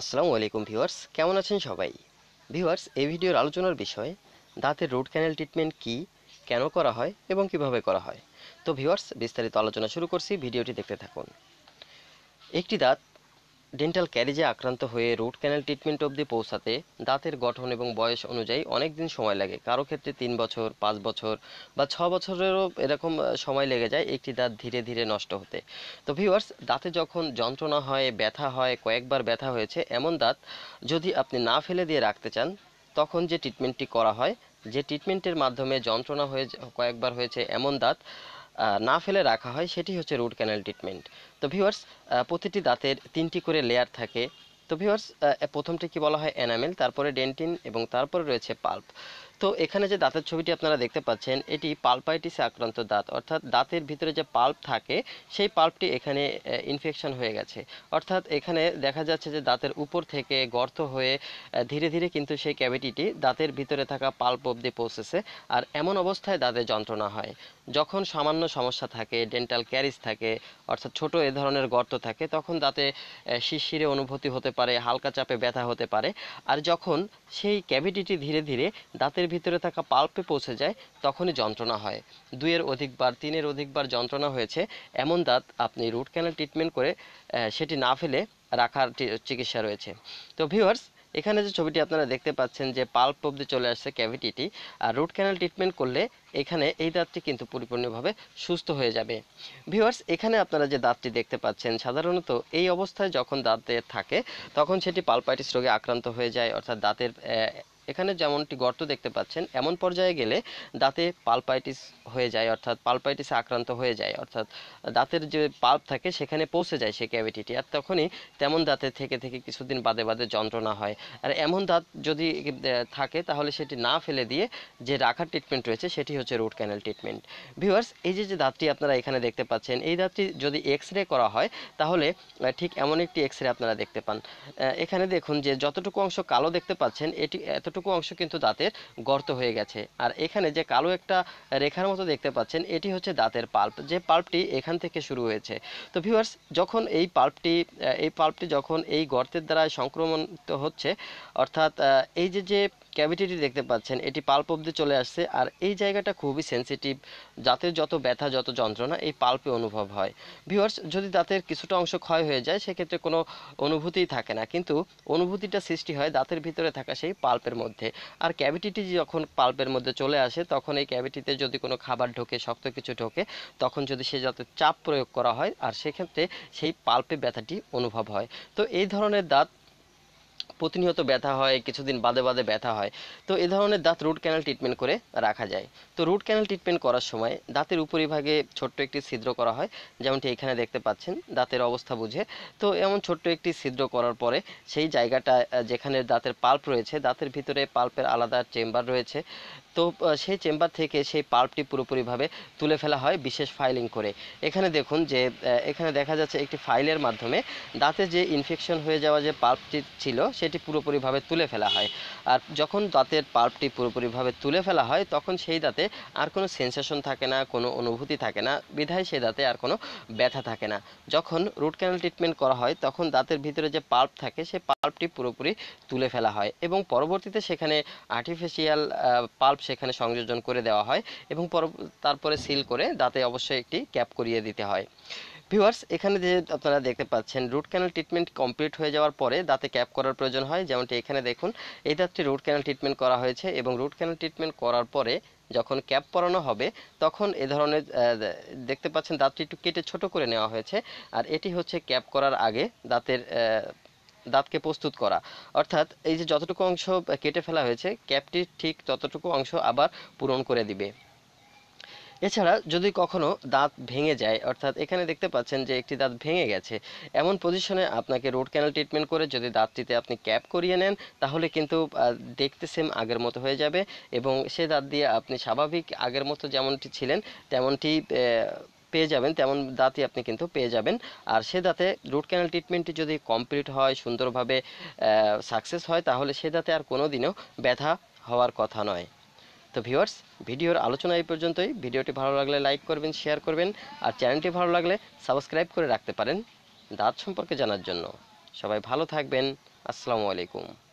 আসসালামু আলাইকুম ভিউয়ার্স কেমন আছেন সবাই ভিউয়ার্স এই ভিডিওর আলোচনার বিষয় দাঁতের রুট ক্যানেল ট্রিটমেন্ট কি কেন করা হয় এবং কিভাবে করা হয় তো ভিউয়ার্স বিস্তারিত আলোচনা শুরু করছি ভিডিওটি দেখতে থাকুন একটি দাঁত ডেন্টাল ক্যারিজে আক্রান্ত হয়ে রুট ক্যানেল ট্রিটমেন্ট অবধি পৌঁছাতে দাঁতের গঠন এবং বয়স অনুযায়ী অনেক দিন সময় লাগে কারো ক্ষেত্রে তিন বছর পাঁচ বছর বা ছ বছরেরও এরকম সময় লেগে যায় একটি দাঁত ধীরে ধীরে নষ্ট হতে তো ভিউয়ার্স দাঁতে যখন যন্ত্রণা হয় ব্যথা হয় কয়েকবার ব্যথা হয়েছে এমন দাঁত যদি আপনি না ফেলে দিয়ে রাখতে চান তখন যে ট্রিটমেন্টটি করা হয় যে ট্রিটমেন্টের মাধ্যমে যন্ত্রণা হয়ে কয়েকবার হয়েছে এমন দাঁত না ফেলে রাখা হয় সেটি হচ্ছে রুট ক্যানাল ট্রিটমেন্ট তো ভিওয়ার্স প্রতিটি দাঁতের তিনটি করে লেয়ার থাকে তো ভিওয়ার্স প্রথমটি কি বলা হয় এনামেল তারপরে ডেন্টিন এবং তারপরে রয়েছে পাল্প তো এখানে যে দাঁতের ছবিটি আপনারা দেখতে পাচ্ছেন এটি পালপাইটিসে আক্রান্ত দাঁত অর্থাৎ দাঁতের ভিতরে যে পাল্প থাকে সেই পাল্পটি এখানে ইনফেকশন হয়ে গেছে অর্থাৎ এখানে দেখা যাচ্ছে যে দাঁতের উপর থেকে গর্ত হয়ে ধীরে ধীরে কিন্তু সেই ক্যাভিটিটি দাঁতের ভিতরে থাকা পাল্প অবধি পৌঁছেছে আর এমন অবস্থায় দাঁতে যন্ত্রণা হয় যখন সামান্য সমস্যা থাকে ডেন্টাল ক্যারিস থাকে অর্থাৎ ছোট এ ধরনের গর্ত থাকে তখন দাঁতে শিশিরে অনুভূতি হতে পারে হালকা চাপে ব্যথা হতে পারে আর যখন সেই ক্যাভিটিটি ধীরে ধীরে দাঁতের রক্তের ভিতরে থাকা পাল্পে পৌঁছে যায় তখনই যন্ত্রণা হয় দুইয়ের অধিকবার তিনের অধিকবার যন্ত্রণা হয়েছে এমন দাঁত আপনি রুট ক্যানেল ট্রিটমেন্ট করে সেটি না ফেলে রাখার চিকিৎসা রয়েছে তো ভিউয়ার্স এখানে যে ছবিটি আপনারা দেখতে পাচ্ছেন যে পাল্প অব্দি চলে আসছে ক্যাভিটিটি আর রুট ক্যানেল ট্রিটমেন্ট করলে এখানে এই দাঁতটি কিন্তু পরিপূর্ণভাবে সুস্থ হয়ে যাবে ভিউয়ার্স এখানে আপনারা যে দাঁতটি দেখতে পাচ্ছেন সাধারণত এই অবস্থায় যখন দাঁতের থাকে তখন সেটি পালপাইটিস রোগে আক্রান্ত হয়ে যায় অর্থাৎ দাঁতের এখানে যেমনটি গর্ত দেখতে পাচ্ছেন এমন পর্যায়ে গেলে দাঁতে পালপাইটিস হয়ে যায় অর্থাৎ পালপাইটিসে আক্রান্ত হয়ে যায় অর্থাৎ দাঁতের যে পাল্প থাকে সেখানে পৌঁছে যায় সেই ক্যাভিটিটি আর তখনই তেমন দাঁতে থেকে থেকে কিছুদিন বাদে বাদে যন্ত্রণা হয় আর এমন দাঁত যদি থাকে তাহলে সেটি না ফেলে দিয়ে যে রাখার ট্রিটমেন্ট রয়েছে সেটি হচ্ছে রুট ক্যানেল ট্রিটমেন্ট ভিউয়ার্স এই যে যে দাঁতটি আপনারা এখানে দেখতে পাচ্ছেন এই দাঁতটি যদি এক্স রে করা হয় তাহলে ঠিক এমন একটি এক্স রে আপনারা দেখতে পান এখানে দেখুন যে যতটুকু অংশ কালো দেখতে পাচ্ছেন এটি এতটুকু এতটুকু অংশ কিন্তু দাঁতের গর্ত হয়ে গেছে আর এখানে যে কালো একটা রেখার মতো দেখতে পাচ্ছেন এটি হচ্ছে দাঁতের পাল্প যে পাল্পটি এখান থেকে শুরু হয়েছে তো ভিউয়ার্স যখন এই পাল্পটি এই পাল্পটি যখন এই গর্তের দ্বারা সংক্রমণ হচ্ছে অর্থাৎ এই যে যে ক্যাভিটিটি দেখতে পাচ্ছেন এটি পাল্প অবধি চলে আসছে আর এই জায়গাটা খুবই সেন্সিটিভ দাঁতের যত ব্যথা যত যন্ত্রণা এই পাল্পে অনুভব হয় ভিউয়ার্স যদি দাঁতের কিছুটা অংশ ক্ষয় হয়ে যায় সেক্ষেত্রে কোনো অনুভূতিই থাকে না কিন্তু অনুভূতিটা সৃষ্টি হয় দাঁতের ভিতরে থাকা সেই পাল্পের মধ্যে আর ক্যাভিটিটি যখন পাল্পের মধ্যে চলে আসে তখন এই ক্যাভিটিতে যদি কোনো খাবার ঢোকে শক্ত কিছু ঢোকে তখন যদি সে যাতে চাপ প্রয়োগ করা হয় আর সেক্ষেত্রে সেই পাল্পে ব্যথাটি অনুভব হয় তো এই ধরনের দাঁত প্রতিনিয়ত ব্যথা হয় কিছুদিন বাদে বাদে ব্যথা হয় তো এ ধরনের দাঁত রুট ক্যানাল ট্রিটমেন্ট করে রাখা যায় তো রুট ক্যানেল ট্রিটমেন্ট করার সময় দাঁতের উপরিভাগে ছোট্ট একটি ছিদ্র করা হয় যেমনটি এখানে দেখতে পাচ্ছেন দাঁতের অবস্থা বুঝে তো এমন ছোট্ট একটি ছিদ্র করার পরে সেই জায়গাটা যেখানে দাঁতের পাল্প রয়েছে দাঁতের ভিতরে পাল্পের আলাদা চেম্বার রয়েছে তো সেই চেম্বার থেকে সেই পাল্পটি পুরোপুরিভাবে তুলে ফেলা হয় বিশেষ ফাইলিং করে এখানে দেখুন যে এখানে দেখা যাচ্ছে একটি ফাইলের মাধ্যমে দাঁতে যে ইনফেকশন হয়ে যাওয়া যে পাল্পটি ছিল সেটি পুরোপুরিভাবে তুলে ফেলা হয় আর যখন দাঁতের পাল্পটি পুরোপুরিভাবে তুলে ফেলা হয় তখন সেই দাঁতে আর কোনো সেন্সেশন থাকে না কোনো অনুভূতি থাকে না বিধায় সেই দাঁতে আর কোনো ব্যথা থাকে না যখন রুট ক্যানাল ট্রিটমেন্ট করা হয় তখন দাঁতের ভিতরে যে পাল্প থাকে সেই পাল্পটি পুরোপুরি তুলে ফেলা হয় এবং পরবর্তীতে সেখানে আর্টিফিশিয়াল পাল্প সেখানে সংযোজন করে দেওয়া হয় এবং তারপরে সিল করে দাঁতে অবশ্যই একটি ক্যাপ করিয়ে দিতে হয় ভিউয়ার্স এখানে যে আপনারা দেখতে পাচ্ছেন রুট ক্যানাল ট্রিটমেন্ট কমপ্লিট হয়ে যাওয়ার পরে দাঁতে ক্যাপ করার প্রয়োজন হয় যেমনটি এখানে দেখুন এই দাঁতটি রুট ক্যানাল ট্রিটমেন্ট করা হয়েছে এবং রুট ক্যানেল ট্রিটমেন্ট করার পরে যখন ক্যাপ পরানো হবে তখন এ ধরনের দেখতে পাচ্ছেন দাঁতটি একটু কেটে ছোটো করে নেওয়া হয়েছে আর এটি হচ্ছে ক্যাপ করার আগে দাঁতের দাঁতকে প্রস্তুত করা অর্থাৎ এই যে যতটুকু অংশ কেটে ফেলা হয়েছে ক্যাপটি ঠিক ততটুকু অংশ আবার পূরণ করে দিবে এছাড়া যদি কখনো দাঁত ভেঙে যায় অর্থাৎ এখানে দেখতে পাচ্ছেন যে একটি দাঁত ভেঙে গেছে এমন পজিশনে আপনাকে রোড ক্যানাল ট্রিটমেন্ট করে যদি দাঁতটিতে আপনি ক্যাপ করিয়ে নেন তাহলে কিন্তু দেখতে সেম আগের মতো হয়ে যাবে এবং সে দাঁত দিয়ে আপনি স্বাভাবিক আগের মতো যেমনটি ছিলেন তেমনটি পেয়ে যাবেন তেমন দাঁতই আপনি কিন্তু পেয়ে যাবেন আর সে দাঁতে রুট ক্যানাল ট্রিটমেন্টটি যদি কমপ্লিট হয় সুন্দরভাবে সাকসেস হয় তাহলে সে দাঁতে আর কোনো দিনও ব্যথা হওয়ার কথা নয় তো ভিউয়ার্স ভিডিওর আলোচনা এই পর্যন্তই ভিডিওটি ভালো লাগলে লাইক করবেন শেয়ার করবেন আর চ্যানেলটি ভালো লাগলে সাবস্ক্রাইব করে রাখতে পারেন দাঁত সম্পর্কে জানার জন্য সবাই ভালো থাকবেন আসসালামু আলাইকুম